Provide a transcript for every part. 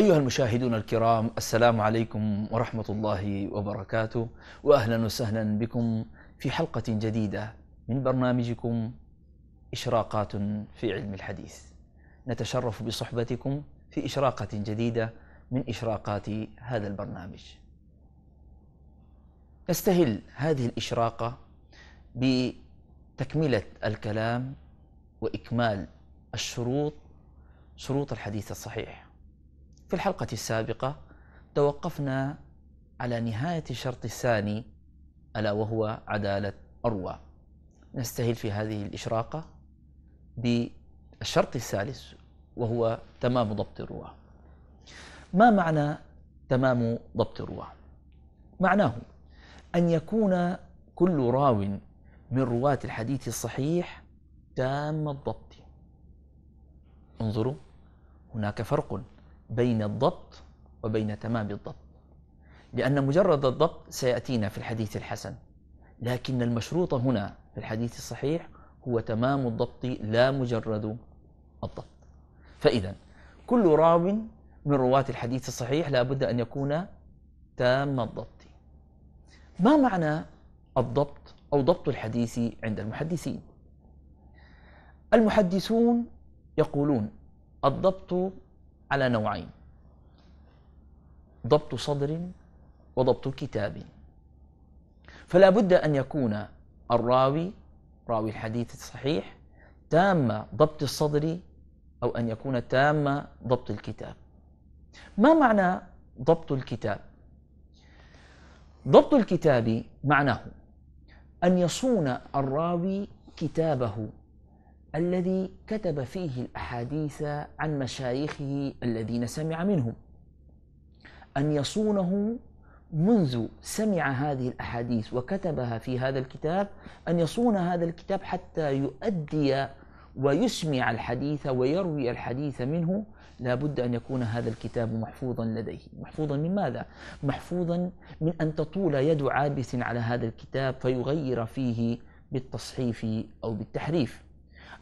أيها المشاهدون الكرام السلام عليكم ورحمة الله وبركاته وأهلا وسهلا بكم في حلقة جديدة من برنامجكم إشراقات في علم الحديث نتشرف بصحبتكم في إشراقة جديدة من إشراقات هذا البرنامج نستهل هذه الإشراقة بتكملة الكلام وإكمال الشروط شروط الحديث الصحيح في الحلقة السابقة توقفنا على نهاية الشرط الثاني ألا وهو عدالة أروى نستهل في هذه الإشراقة بالشرط الثالث وهو تمام ضبط الرواة ما معنى تمام ضبط الرواة؟ معناه أن يكون كل راو من رواة الحديث الصحيح تام الضبط انظروا هناك فرق بين الضبط وبين تمام الضبط لأن مجرد الضبط سيأتينا في الحديث الحسن لكن المشروط هنا في الحديث الصحيح هو تمام الضبط لا مجرد الضبط فإذا كل راو من رواة الحديث الصحيح لا بد أن يكون تام الضبط ما معنى الضبط أو ضبط الحديث عند المحدثين المحدثون يقولون الضبط على نوعين ضبط صدر وضبط كتاب فلا بد أن يكون الراوي راوي الحديث الصحيح تام ضبط الصدر أو أن يكون تام ضبط الكتاب ما معنى ضبط الكتاب؟ ضبط الكتاب معناه أن يصون الراوي كتابه الذي كتب فيه الأحاديث عن مشايخه الذين سمع منهم أن يصونه منذ سمع هذه الأحاديث وكتبها في هذا الكتاب أن يصون هذا الكتاب حتى يؤدي ويسمع الحديث ويروي الحديث منه لا بد أن يكون هذا الكتاب محفوظا لديه محفوظا من ماذا؟ محفوظا من أن تطول يد عابس على هذا الكتاب فيغير فيه بالتصحيف أو بالتحريف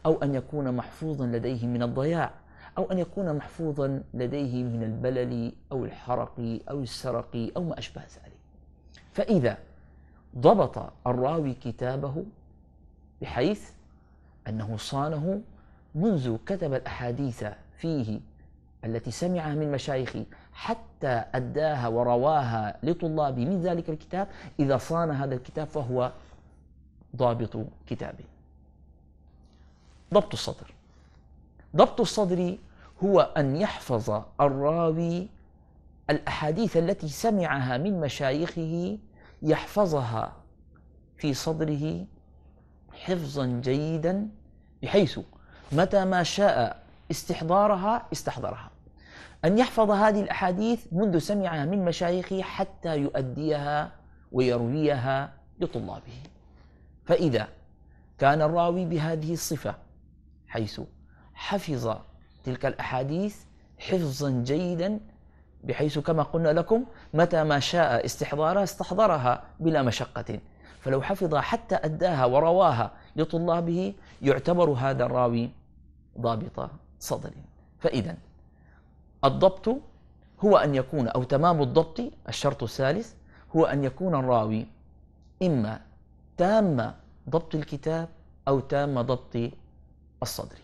أو أن يكون محفوظا لديه من الضياع أو أن يكون محفوظا لديه من البلل أو الحرق أو السرق أو ما أشبه ذلك فإذا ضبط الراوي كتابه بحيث أنه صانه منذ كتب الأحاديث فيه التي سمعها من مشايخه حتى أداها ورواها لطلابه من ذلك الكتاب إذا صان هذا الكتاب فهو ضابط كتابه ضبط الصدر ضبط الصدر هو أن يحفظ الراوي الأحاديث التي سمعها من مشايخه يحفظها في صدره حفظا جيدا بحيث متى ما شاء استحضارها استحضرها أن يحفظ هذه الأحاديث منذ سمعها من مشايخه حتى يؤديها ويرويها لطلابه فإذا كان الراوي بهذه الصفة حيث حفظ تلك الأحاديث حفظا جيدا بحيث كما قلنا لكم متى ما شاء استحضارها استحضرها بلا مشقة فلو حفظ حتى أداها ورواها لطلابه يعتبر هذا الراوي ضابط صدر فإذا الضبط هو أن يكون أو تمام الضبط الشرط الثالث هو أن يكون الراوي إما تام ضبط الكتاب أو تام ضبط الصدري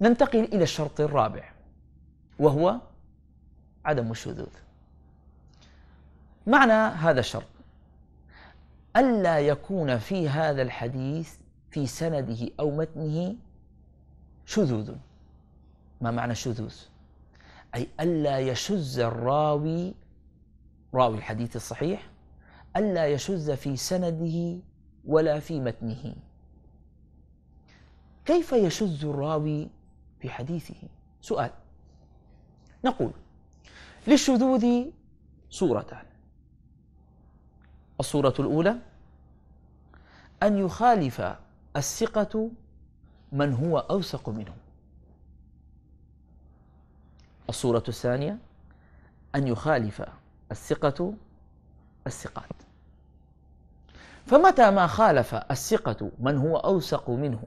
ننتقل إلى الشرط الرابع وهو عدم الشذوذ معنى هذا الشرط ألا يكون في هذا الحديث في سنده أو متنه شذوذ ما معنى الشذوذ أي ألا يشذ الراوي راوي الحديث الصحيح ألا يشذ في سنده ولا في متنه كيف يشذ الراوي في حديثه سؤال نقول للشذوذ صورتان الصورة الأولى أن يخالف الثقة من هو أوثق منه الصورة الثانية أن يخالف الثقة الثقات فمتى ما خالف الثقة من هو أوثق منه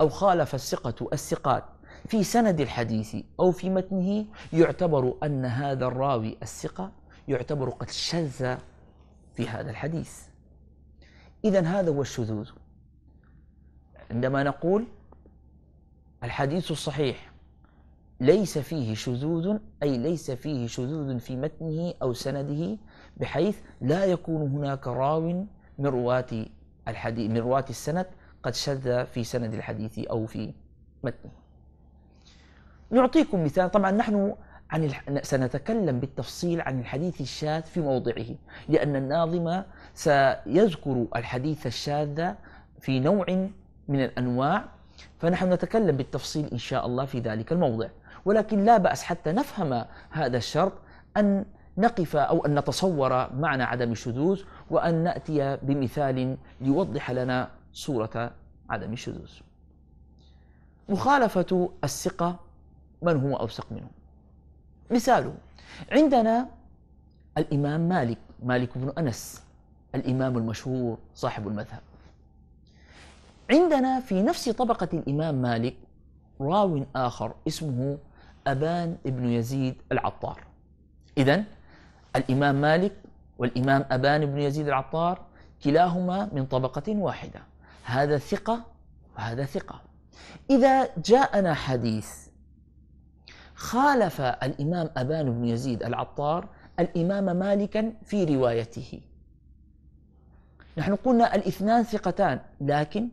أو خالف الثقة الثقات في سند الحديث أو في متنه يعتبر أن هذا الراوي الثقة يعتبر قد شذ في هذا الحديث إذا هذا هو الشذوذ عندما نقول الحديث الصحيح ليس فيه شذوذ أي ليس فيه شذوذ في متنه أو سنده بحيث لا يكون هناك راو من رواة الحديث من رواة السند قد شذ في سند الحديث أو في متنه نعطيكم مثال طبعا نحن عن الح... سنتكلم بالتفصيل عن الحديث الشاذ في موضعه لأن الناظم سيذكر الحديث الشاذ في نوع من الأنواع فنحن نتكلم بالتفصيل إن شاء الله في ذلك الموضع ولكن لا بأس حتى نفهم هذا الشرط أن نقف أو أن نتصور معنى عدم الشذوذ وأن نأتي بمثال يوضح لنا صورة عدم الشذوذ مخالفة الثقة من هو أوثق منه مثاله عندنا الإمام مالك مالك بن أنس الإمام المشهور صاحب المذهب عندنا في نفس طبقة الإمام مالك راو آخر اسمه أبان بن يزيد العطار إذا الإمام مالك والإمام أبان بن يزيد العطار كلاهما من طبقة واحدة هذا ثقة وهذا ثقة إذا جاءنا حديث خالف الإمام أبان بن يزيد العطار الإمام مالكا في روايته نحن قلنا الاثنان ثقتان لكن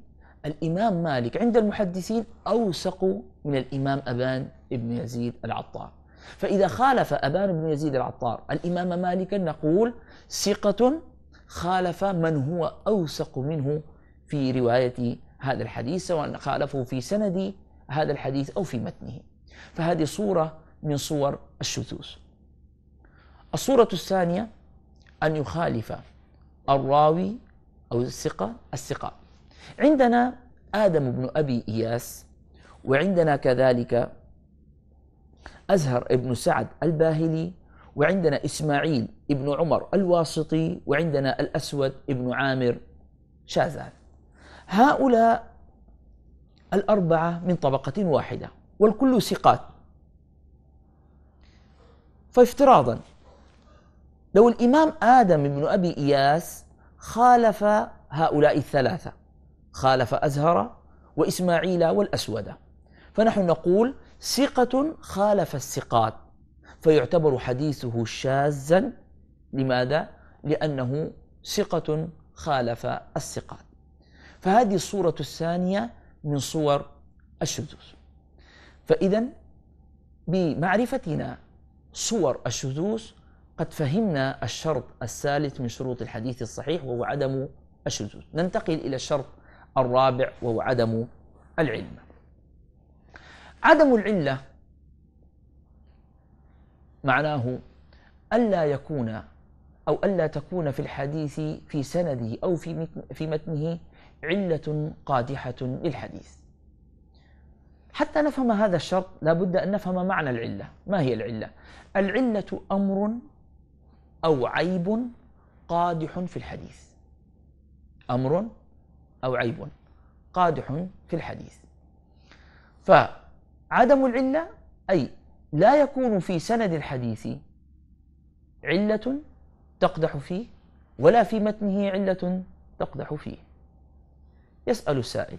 الإمام مالك عند المحدثين أوثق من الإمام أبان بن يزيد العطار فإذا خالف أبان بن يزيد العطار الإمام مالكا نقول ثقة خالف من هو أوثق منه في رواية هذا الحديث سواء خالفه في سند هذا الحديث أو في متنه فهذه صورة من صور الشذوذ الصورة الثانية أن يخالف الراوي أو الثقة الثقة عندنا آدم بن أبي إياس وعندنا كذلك أزهر بن سعد الباهلي وعندنا إسماعيل بن عمر الواسطي وعندنا الأسود بن عامر شاذان هؤلاء الأربعة من طبقة واحدة والكل ثقات فافتراضا لو الإمام آدم بن أبي إياس خالف هؤلاء الثلاثة خالف أزهر وإسماعيل والأسود فنحن نقول ثقة خالف الثقات فيعتبر حديثه شاذا لماذا؟ لأنه ثقة خالف الثقات فهذه الصورة الثانية من صور الشذوذ فإذا بمعرفتنا صور الشذوذ قد فهمنا الشرط الثالث من شروط الحديث الصحيح وهو عدم الشذوذ ننتقل إلى الشرط الرابع وهو عدم العلة عدم العلة معناه ألا يكون أو ألا تكون في الحديث في سنده أو في في متنه علة قادحة للحديث حتى نفهم هذا الشرط لابد أن نفهم معنى العلة ما هي العلة؟ العلة أمر أو عيب قادح في الحديث أمر أو عيب قادح في الحديث فعدم العلة أي لا يكون في سند الحديث علة تقدح فيه ولا في متنه علة تقدح فيه يسأل السائل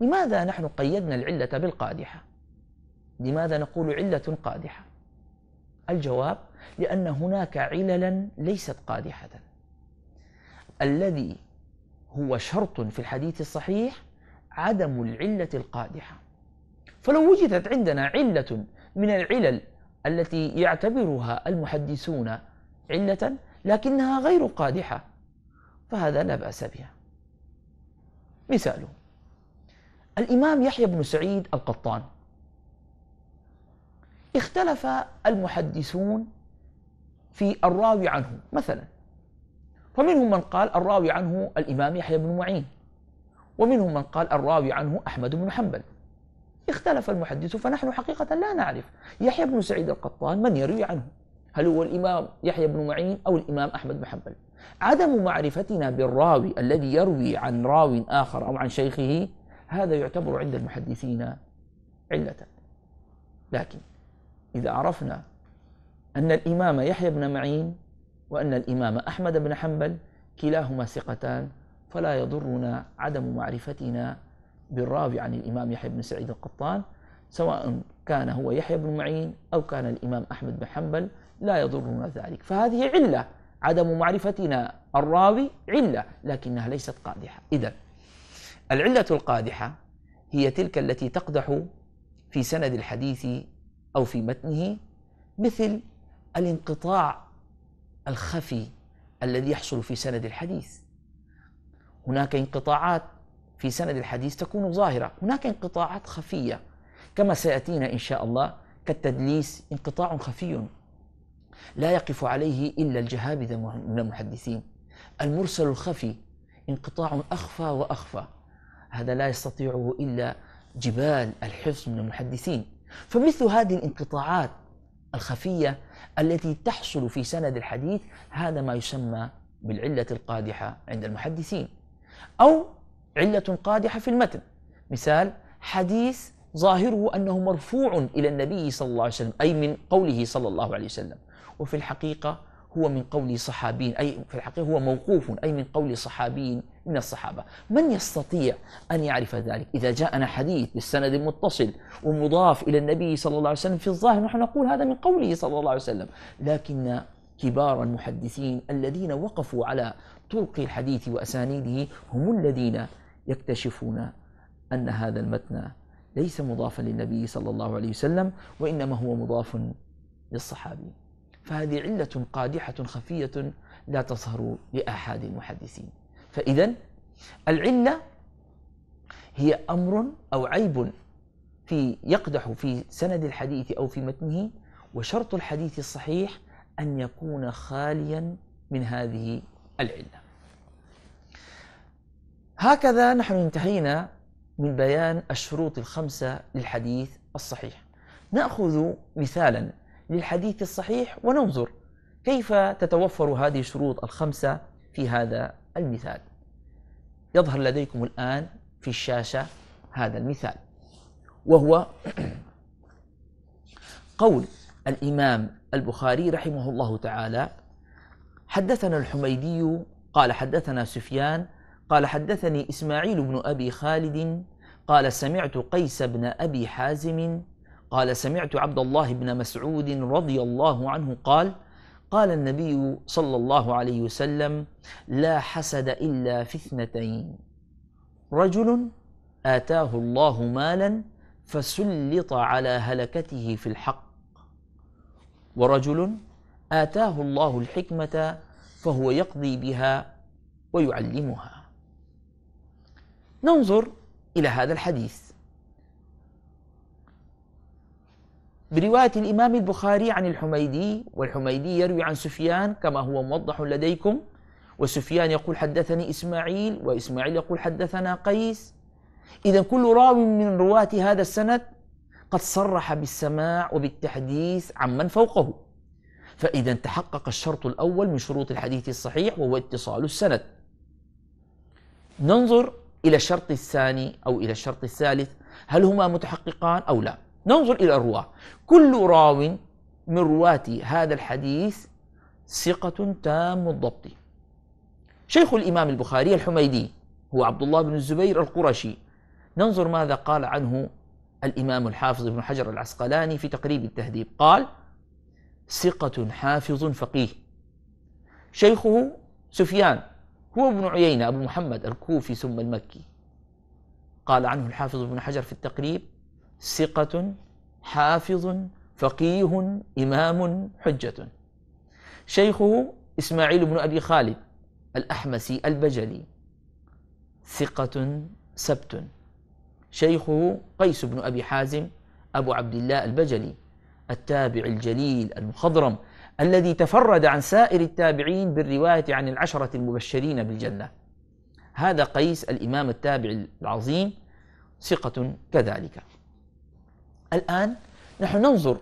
لماذا نحن قيدنا العلة بالقادحة؟ لماذا نقول علة قادحة؟ الجواب لأن هناك عللا ليست قادحة الذي هو شرط في الحديث الصحيح عدم العلة القادحة فلو وجدت عندنا علة من العلل التي يعتبرها المحدثون علة لكنها غير قادحة فهذا لا بأس بها مثاله الإمام يحيى بن سعيد القطان اختلف المحدثون في الراوي عنه مثلا فمنهم من قال الراوي عنه الإمام يحيى بن معين ومنهم من قال الراوي عنه أحمد بن حنبل اختلف المحدث فنحن حقيقة لا نعرف يحيى بن سعيد القطان من يروي عنه هل هو الإمام يحيى بن معين أو الإمام أحمد بن حنبل عدم معرفتنا بالراوي الذي يروي عن راو آخر أو عن شيخه هذا يعتبر عند المحدثين علة لكن إذا عرفنا أن الإمام يحيى بن معين وأن الإمام أحمد بن حنبل كلاهما ثقتان فلا يضرنا عدم معرفتنا بالراوي عن الإمام يحيى بن سعيد القطان سواء كان هو يحيى بن معين أو كان الإمام أحمد بن حنبل لا يضرنا ذلك فهذه علة عدم معرفتنا الراوي علة لكنها ليست قادحة إذا العلة القادحة هي تلك التي تقدح في سند الحديث أو في متنه مثل الانقطاع الخفي الذي يحصل في سند الحديث هناك انقطاعات في سند الحديث تكون ظاهرة هناك انقطاعات خفية كما سيأتينا إن شاء الله كالتدليس انقطاع خفي لا يقف عليه إلا الجهابذة من المحدثين المرسل الخفي انقطاع أخفى وأخفى هذا لا يستطيعه إلا جبال الحفظ من المحدثين فمثل هذه الانقطاعات الخفية التي تحصل في سند الحديث هذا ما يسمى بالعلة القادحة عند المحدثين أو علة قادحة في المتن مثال حديث ظاهره أنه مرفوع إلى النبي صلى الله عليه وسلم أي من قوله صلى الله عليه وسلم وفي الحقيقة هو من قول صحابي أي في الحقيقة هو موقوف أي من قول صحابي من الصحابة من يستطيع أن يعرف ذلك إذا جاءنا حديث بالسند المتصل ومضاف إلى النبي صلى الله عليه وسلم في الظاهر نحن نقول هذا من قوله صلى الله عليه وسلم لكن كبار المحدثين الذين وقفوا على طرق الحديث وأسانيده هم الذين يكتشفون أن هذا المتن ليس مضافا للنبي صلى الله عليه وسلم وإنما هو مضاف للصحابي فهذه علة قادحة خفية لا تظهر لأحد المحدثين فإذا العلة هي أمر أو عيب في يقدح في سند الحديث أو في متنه وشرط الحديث الصحيح أن يكون خاليا من هذه العلة هكذا نحن انتهينا من بيان الشروط الخمسة للحديث الصحيح نأخذ مثالا للحديث الصحيح وننظر كيف تتوفر هذه الشروط الخمسة في هذا المثال يظهر لديكم الآن في الشاشة هذا المثال وهو قول الإمام البخاري رحمه الله تعالى حدثنا الحميدي قال حدثنا سفيان قال حدثني إسماعيل بن أبي خالد قال سمعت قيس بن أبي حازم قال سمعت عبد الله بن مسعود رضي الله عنه قال قال النبي صلى الله عليه وسلم لا حسد الا في اثنتين رجل اتاه الله مالا فسلط على هلكته في الحق ورجل اتاه الله الحكمه فهو يقضي بها ويعلمها ننظر الى هذا الحديث برواية الإمام البخاري عن الحميدي والحميدي يروي عن سفيان كما هو موضح لديكم وسفيان يقول حدثني إسماعيل وإسماعيل يقول حدثنا قيس إذا كل راوي من رواة هذا السند قد صرح بالسماع وبالتحديث عمن فوقه فإذا تحقق الشرط الأول من شروط الحديث الصحيح وهو اتصال السند ننظر إلى الشرط الثاني أو إلى الشرط الثالث هل هما متحققان أو لا ننظر إلى الرواة كل راو من رواة هذا الحديث ثقة تام الضبط شيخ الإمام البخاري الحميدي هو عبد الله بن الزبير القرشي ننظر ماذا قال عنه الإمام الحافظ ابن حجر العسقلاني في تقريب التهذيب قال ثقة حافظ فقيه شيخه سفيان هو ابن عيينة أبو محمد الكوفي ثم المكي قال عنه الحافظ ابن حجر في التقريب ثقة حافظ فقيه إمام حجة شيخه إسماعيل بن أبي خالد الأحمسي البجلي ثقة سبت شيخه قيس بن أبي حازم أبو عبد الله البجلي التابع الجليل المخضرم الذي تفرد عن سائر التابعين بالرواية عن العشرة المبشرين بالجنة هذا قيس الإمام التابع العظيم ثقة كذلك الآن نحن ننظر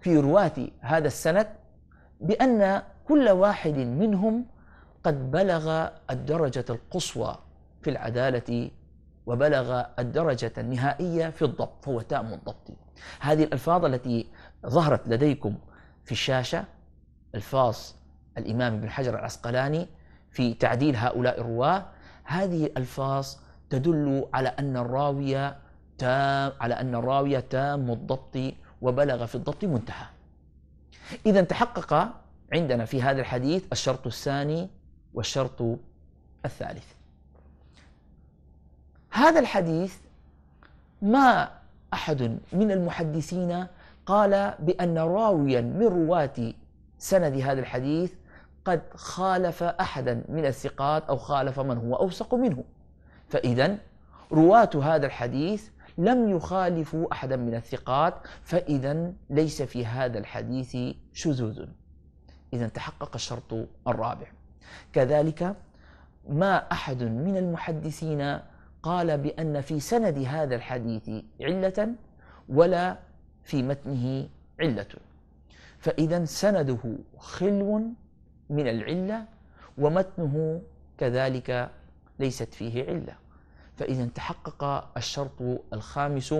في رواة هذا السند بأن كل واحد منهم قد بلغ الدرجة القصوى في العدالة وبلغ الدرجة النهائية في الضبط هو تام الضبط هذه الألفاظ التي ظهرت لديكم في الشاشة ألفاظ الإمام ابن حجر العسقلاني في تعديل هؤلاء الرواة هذه الألفاظ تدل على أن الراوية تام على أن الراوية تام الضبط وبلغ في الضبط منتهى إذا تحقق عندنا في هذا الحديث الشرط الثاني والشرط الثالث هذا الحديث ما أحد من المحدثين قال بأن راويا من رواة سند هذا الحديث قد خالف أحدا من الثقات أو خالف من هو أوثق منه فإذا رواة هذا الحديث لم يخالفوا أحدا من الثقات فإذا ليس في هذا الحديث شذوذ إذا تحقق الشرط الرابع كذلك ما أحد من المحدثين قال بأن في سند هذا الحديث علة ولا في متنه علة فإذا سنده خلو من العلة ومتنه كذلك ليست فيه عله فإذا تحقق الشرط الخامس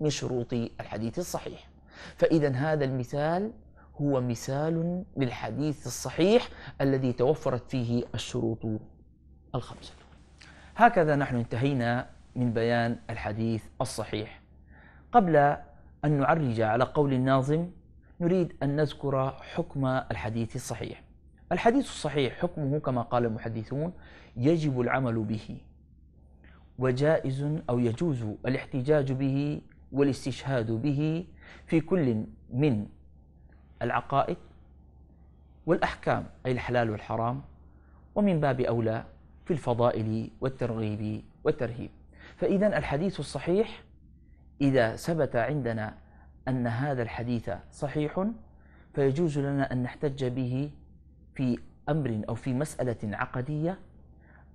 من شروط الحديث الصحيح فإذا هذا المثال هو مثال للحديث الصحيح الذي توفرت فيه الشروط الخمسة هكذا نحن انتهينا من بيان الحديث الصحيح قبل أن نعرج على قول الناظم نريد أن نذكر حكم الحديث الصحيح الحديث الصحيح حكمه كما قال المحدثون يجب العمل به وجائز أو يجوز الاحتجاج به والاستشهاد به في كل من العقائد والأحكام أي الحلال والحرام ومن باب أولى في الفضائل والترغيب والترهيب فإذا الحديث الصحيح إذا ثبت عندنا أن هذا الحديث صحيح فيجوز لنا أن نحتج به في أمر أو في مسألة عقدية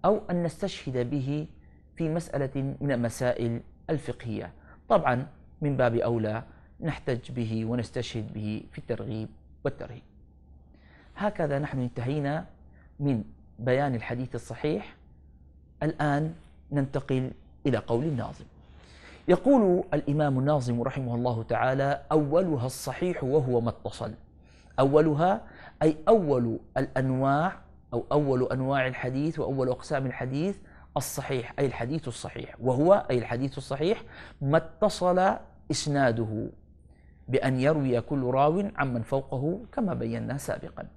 أو أن نستشهد به في مسألة من المسائل الفقهية طبعا من باب أولى نحتج به ونستشهد به في الترغيب والترهيب هكذا نحن انتهينا من بيان الحديث الصحيح الآن ننتقل إلى قول الناظم يقول الإمام الناظم رحمه الله تعالى أولها الصحيح وهو ما اتصل أولها أي أول الأنواع أو أول أنواع الحديث وأول أقسام الحديث الصحيح أي الحديث الصحيح وهو أي الحديث الصحيح ما اتصل إسناده بأن يروي كل راو عمن فوقه كما بينا سابقا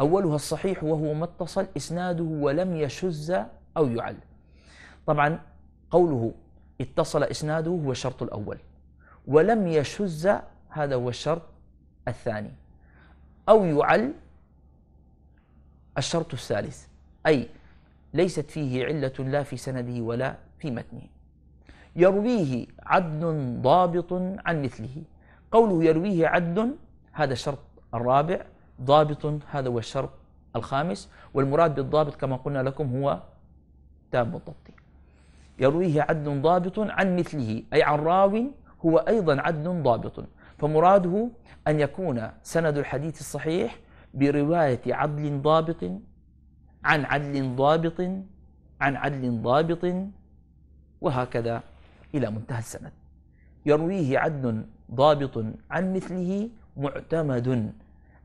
أولها الصحيح وهو ما اتصل إسناده ولم يشز أو يعل طبعا قوله اتصل إسناده هو الشرط الأول ولم يشز هذا هو الشرط الثاني أو يعل الشرط الثالث أي ليست فيه علة لا في سنده ولا في متنه يرويه عدل ضابط عن مثله قوله يرويه عدل هذا الشرط الرابع ضابط هذا هو الشرط الخامس والمراد بالضابط كما قلنا لكم هو تام الضبط يرويه عدل ضابط عن مثله أي عن راو هو أيضا عدل ضابط فمراده أن يكون سند الحديث الصحيح برواية عدل ضابط عن عدل ضابط عن عدل ضابط وهكذا إلى منتهى السند يرويه عدل ضابط عن مثله معتمد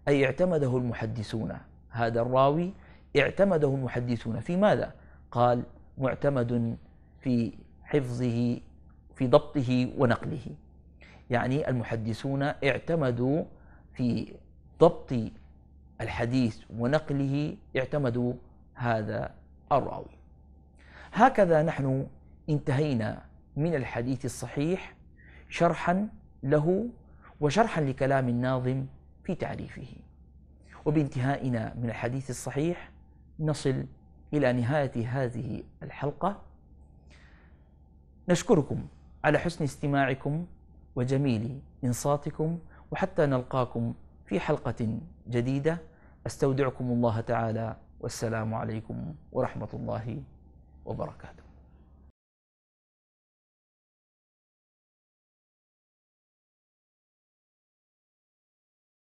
أي اعتمده المحدثون هذا الراوي اعتمده المحدثون في ماذا؟ قال معتمد في حفظه في ضبطه ونقله يعني المحدثون اعتمدوا في ضبط الحديث ونقله اعتمدوا هذا الراوي هكذا نحن انتهينا من الحديث الصحيح شرحا له وشرحا لكلام الناظم في تعريفه وبانتهائنا من الحديث الصحيح نصل الى نهايه هذه الحلقه نشكركم على حسن استماعكم وجميل انصاتكم وحتى نلقاكم في حلقه جديدة أستودعكم الله تعالى والسلام عليكم ورحمة الله وبركاته